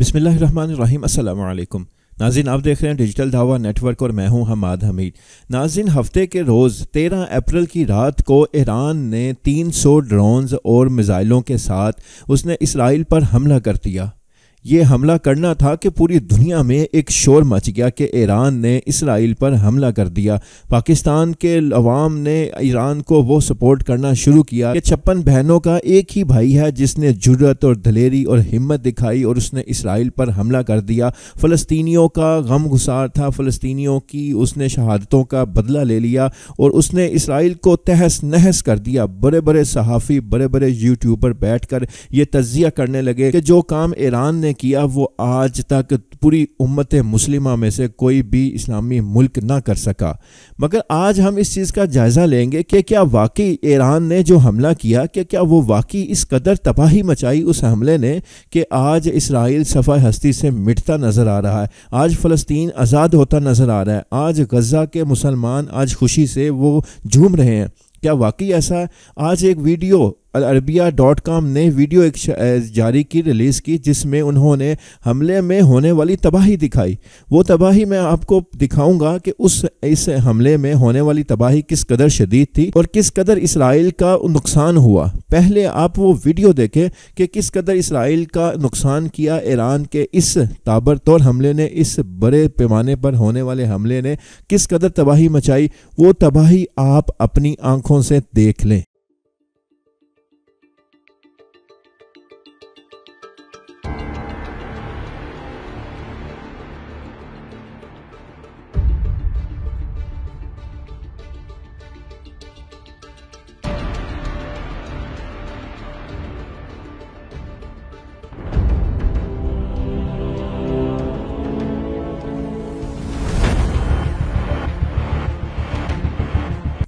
बिसमीम नाजिन आप देख रहे हैं डिजिटल धावा नेटवर्क और मैं हूं हमाद हमीद नाजिन हफ्ते के रोज़ 13 अप्रैल की रात को ईरान ने 300 ड्रोन्स और मिज़ाइलों के साथ उसने इसराइल पर हमला कर दिया ये हमला करना था कि पूरी दुनिया में एक शोर मच गया कि ईरान ने इसराइल पर हमला कर दिया पाकिस्तान के अवाम ने ईरान को वो सपोर्ट करना शुरू किया कि छप्पन बहनों का एक ही भाई है जिसने जुर्रत और दलेरी और हिम्मत दिखाई और उसने इसराइल पर हमला कर दिया फ़लस्तियों का गम गुसार था फ़लस्तियों की उसने शहादतों का बदला ले लिया और उसने इसराइल को तहस नहस कर दिया बड़े बड़े सहाफ़ी बड़े बड़े यूट्यूबर बैठ कर ये तजिया करने लगे कि जो काम ईरान ने उसने किया वो आज तक पूरी उम्मत मुस्लिमा में से कोई भी इस्लामी मुल्क ना कर सका मगर आज हम इस चीज़ का जायज़ा लेंगे कि क्या वाकई ईरान ने जो हमला किया कि क्या वो वाकई इस कदर तबाही मचाई उस हमले ने कि आज इसराइल सफ़ा हस्ती से मिटता नज़र आ रहा है आज फ़लस्तीन आज़ाद होता नज़र आ रहा है आज गज़ा के मुसलमान आज खुशी से वो झूम रहे हैं क्या वाकई ऐसा है आज एक वीडियो अरबिया डॉट कॉम ने वीडियो एक जारी की रिलीज़ की जिसमें उन्होंने हमले में होने वाली तबाही दिखाई वो तबाही मैं आपको दिखाऊंगा कि उस इस हमले में होने वाली तबाही किस कदर शदीद थी और किस कदर इसराइल का नुकसान हुआ पहले आप वो वीडियो देखें कि किस कदर इसराइल का नुकसान किया ईरान के इस ताबड़तोड़ हमले ने इस बड़े पैमाने पर होने वाले हमले ने किस कदर तबाही मचाई वो तबाही आप अपनी आँखों से देख लें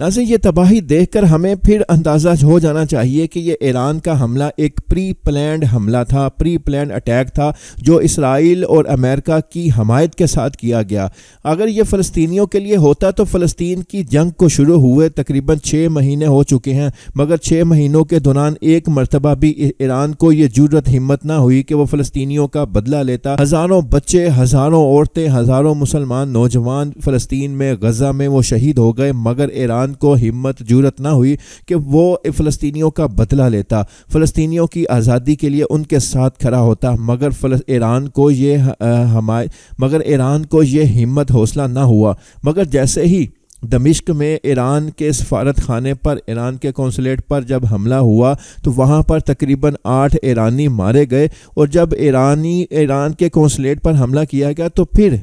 नाजिन ये तबाही देख कर हमें फिर अंदाज़ा हो जाना चाहिए कि ये ईरान का हमला एक प्री प्लान हमला था प्री प्लैंड अटैक था जो इसराइल और अमेरिका की हमायत के साथ किया गया अगर ये फ़लस्तियों के लिए होता तो फ़लस्तीन की जंग को शुरू हुए तकरीबन छः महीने हो चुके हैं मगर छः महीनों के दौरान एक मरतबा भी ईरान को ये जरूरत हिम्मत ना हुई कि वह फ़लस्तियों का बदला लेता हज़ारों बच्चे हज़ारों औरतें हज़ारों मुसलमान नौजवान फ़लस्तीन में गज़ा में वो शहीद हो गए मगर ईरान पाकिस्तान को हिम्मत जूरत ना हुई कि वो फ़लस्तियों का बदला लेता फ़लस्तियों की आज़ादी के लिए उनके साथ खड़ा होता मगर ईरान को ये हमारे मगर ईरान को ये हिम्मत हौसला ना हुआ मगर जैसे ही दमिश्क में ईरान के सफारत खाने पर ईरान के कौंसलेट पर जब हमला हुआ तो वहाँ पर तकरीबन आठ ईरानी मारे गए और जब ईरानी ईरान के कौंसलेट पर हमला किया गया तो फिर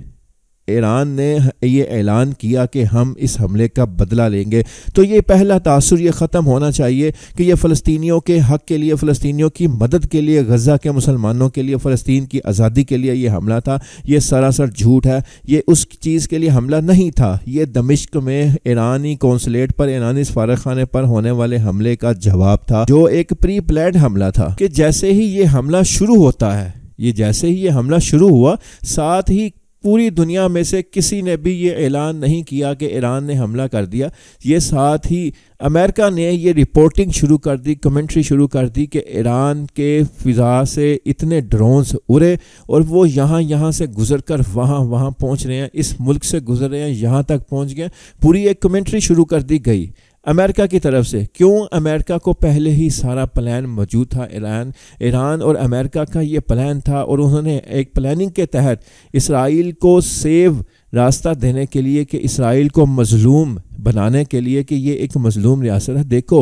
ईरान ने ये ऐलान किया कि हम इस हमले का बदला लेंगे तो ये पहला तासर ये ख़त्म होना चाहिए कि यह फ़लस्तियों के हक़ के लिए फ़लस्तियों की मदद के लिए गज़ा के मुसलमानों के लिए फ़लस्तीन की आज़ादी के लिए यह हमला था यह सरासर झूठ है ये उस चीज़ के लिए हमला नहीं था यह दमिश्क में ईरानी कौंसलेट पर ईरानी खाना पर होने वाले हमले का जवाब था जो एक प्री प्लेड हमला था कि जैसे ही ये हमला शुरू होता है ये जैसे ही ये हमला शुरू हुआ साथ ही पूरी दुनिया में से किसी ने भी ये ऐलान नहीं किया कि ईरान ने हमला कर दिया ये साथ ही अमेरिका ने ये रिपोर्टिंग शुरू कर दी कमेंट्री शुरू कर दी कि ईरान के फ़िज़ा से इतने ड्रोन्स उड़े और वो यहाँ यहाँ से गुजर कर वहाँ वहाँ पहुँच रहे हैं इस मुल्क से गुजर रहे हैं यहाँ तक पहुँच गए पूरी एक कमेंट्री शुरू कर दी गई अमेरिका की तरफ से क्यों अमेरिका को पहले ही सारा प्लान मौजूद था ईरान ईरान और अमेरिका का ये प्लान था और उन्होंने एक प्लानिंग के तहत इसराइल को सेव रास्ता देने के लिए कि इसराइल को मजलूम बनाने के लिए कि ये एक मजलूम रियासत है देखो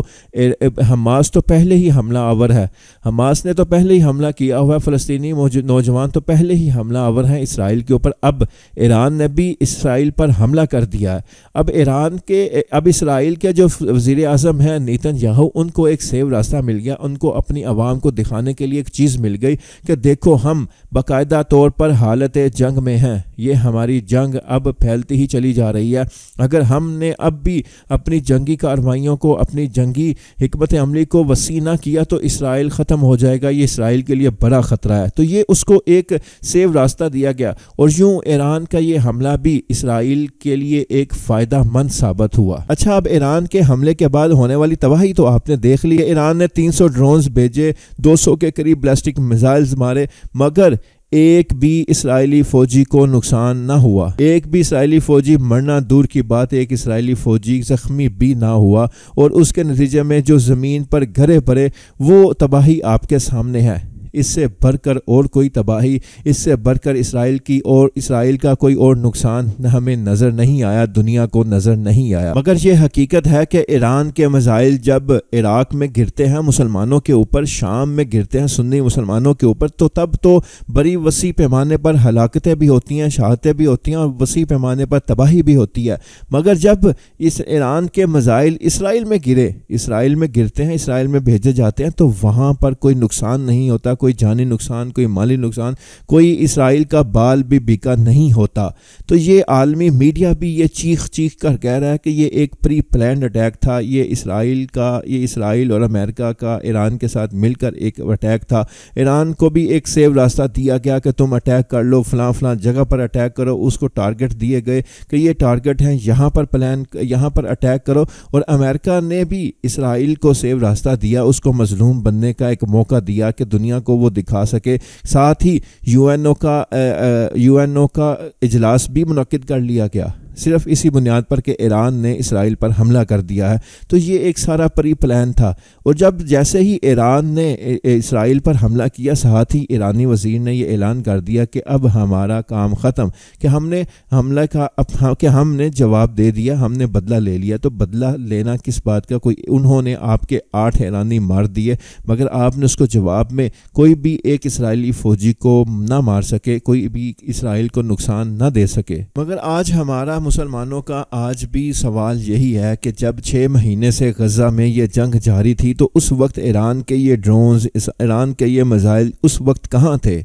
हमास तो पहले ही हमला आवर है हमास ने तो पहले ही हमला किया हुआ है फ़लस्तनी नौजवान तो पहले ही हमला आवर हैं इसराइल के ऊपर अब ईरान ने भी इसराइल पर हमला कर दिया है अब ईरान के अब इसराइल के जो वज़ी अजम हैं नीतन याहू उनको एक सेव रास्ता मिल गया उनको अपनी आवाम को दिखाने के लिए एक चीज़ मिल गई कि देखो हम बाकायदा तौर पर हालत जंग में हैं ये हमारी जंग अब फैलती ही चली जा रही है अगर हमने अब भी अपनी जंगी कार्रवाइयों को अपनी जंगी हमत अमली को वसी ना किया तो इसराइल ख़त्म हो जाएगा ये इसराइल के लिए बड़ा ख़तरा है तो ये उसको एक सेव रास्ता दिया गया और यूँ ईरान का ये हमला भी इसराइल के लिए एक फ़ायदा मंद साबित हुआ अच्छा अब ईरान के हमले के बाद होने वाली तबाही तो आपने देख ली ईरान ने तीन सौ ड्रोन्स भेजे दो सौ के करीब ब्लास्टिक मिजाइल्स मारे मगर एक भी इसराइली फौजी को नुकसान ना हुआ एक भी इसराइली फौजी मरना दूर की बात एक इसराइली फौजी जख्मी भी ना हुआ और उसके नतीजे में जो ज़मीन पर घरे भरे वो तबाही आपके सामने है इससे बढ़कर और कोई तबाही इससे बढ़कर इसराइल की और इसराइल का कोई और नुकसान हमें नज़र नहीं आया दुनिया को नज़र नहीं आया मगर यह हकीकत है कि ईरान के मिज़ाइल जब इराक़ में गिरते हैं मुसलमानों के ऊपर शाम में गिरते हैं सुन्नी मुसलमानों के ऊपर तो तब तो बड़ी वसी पैमाने पर हलाकतें भी होती हैं शहादतें भी होती हैं और वसी पैमाने पर तबाही भी होती है मगर जब इस ईरान के मिज़ाइल इसराइल में गिरे इसराइल में गिरते हैं इसराइल में भेजे जाते हैं तो वहाँ पर कोई नुकसान नहीं होता कोई जानी नुकसान कोई माली नुकसान कोई इसराइल का बाल भी बिका नहीं होता तो ये आलमी मीडिया भी ये चीख चीख कर कह रहा है कि ये एक प्री प्लान अटैक था ये इसराइल का ये इसराइल और अमेरिका का ईरान के साथ मिलकर एक अटैक था ईरान को भी एक सेव रास्ता दिया गया कि तुम अटैक कर लो फलां फलां जगह पर अटैक करो उसको टारगेट दिए गए कि ये टारगेट हैं यहाँ पर प्लान यहाँ पर अटैक करो और अमेरिका ने भी इसराइल को सेव रास्ता दिया उसको मजलूम बनने का एक मौका दिया कि दुनिया को वो दिखा सके साथ ही यूएनओ का यूएनओ का इजलास भी मुनद कर लिया गया सिर्फ इसी बुनियाद पर कि ईरान ने इसराइल पर हमला कर दिया है तो ये एक सारा प्री प्लान था और जब जैसे ही ईरान ने इसराइल पर हमला किया साथ ही ईरानी वजीर ने यह ऐलान कर दिया कि अब हमारा काम ख़त्म कि हमने हमला का अब हाँ, कि हमने जवाब दे दिया हमने बदला ले लिया तो बदला लेना किस बात का कोई उन्होंने आपके आठ ईरानी मार दिए मगर आपने उसको जवाब में कोई भी एक इसराइली फ़ौजी को ना मार सके कोई भी इसराइल को नुकसान ना दे सके मगर आज हमारा मुसलमानों का आज भी सवाल यही है कि जब छः महीने से गज़ा में ये जंग जारी थी तो उस वक्त ईरान के ये ड्रोन्स ईरान के ये मिज़ाइल उस वक्त कहाँ थे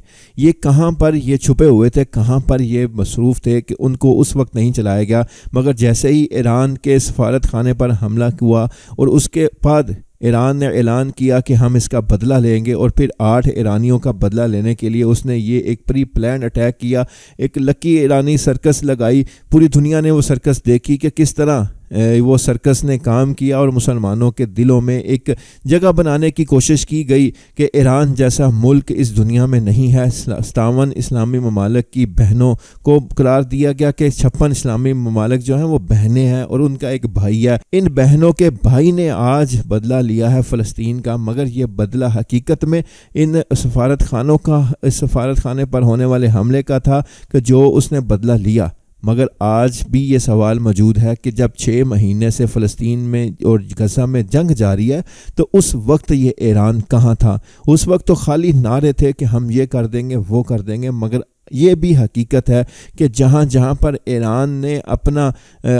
ये कहाँ पर ये छुपे हुए थे कहाँ पर ये मसरूफ़ थे कि उनको उस वक्त नहीं चलाया गया मगर जैसे ही ईरान के सफारत खाने पर हमला हुआ और उसके बाद ईरान ने ऐलान किया कि हम इसका बदला लेंगे और फिर आठ ईरानियों का बदला लेने के लिए उसने ये एक प्री प्लान अटैक किया एक लकी ईरानी सर्कस लगाई पूरी दुनिया ने वो सर्कस देखी कि किस तरह वो सर्कस ने काम किया और मुसलमानों के दिलों में एक जगह बनाने की कोशिश की गई कि ईरान जैसा मुल्क इस दुनिया में नहीं है सतावन इस्लामी ममालक की बहनों को करार दिया गया कि छप्पन इस्लामी ममालक जो हैं वो बहनें हैं और उनका एक भाई है इन बहनों के भाई ने आज बदला लिया है फ़लस्तीन का मगर ये बदला हकीकत में इन सफारत खानों का इस सफारत खाने पर होने वाले हमले का था कि जो उसने बदला लिया मगर आज भी ये सवाल मौजूद है कि जब छः महीने से फ़लस्तीन में और गजा में जंग जारी है तो उस वक्त ये ईरान कहाँ था उस वक्त तो खाली नारे थे कि हम ये कर देंगे वो कर देंगे मगर ये भी हकीकत है कि जहाँ जहाँ पर ईरान ने अपना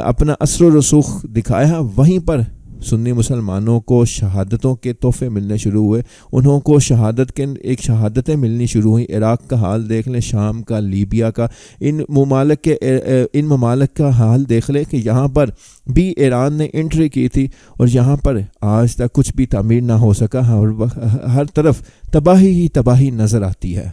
अपना असर रसूख दिखाया वहीं पर सुन्नी मुसलमानों को शहादतों के तोहफे मिलने शुरू हुए उन्हों को शहादत के एक शहादतें मिलनी शुरू हुई इराक़ का हाल देख लें शाम का लीबिया का इन ममालक के इन ममालक का हाल देख लें कि यहाँ पर भी ईरान ने एंट्री की थी और यहाँ पर आज तक कुछ भी तमीर ना हो सका हर तरफ तबाही ही तबाही नज़र आती है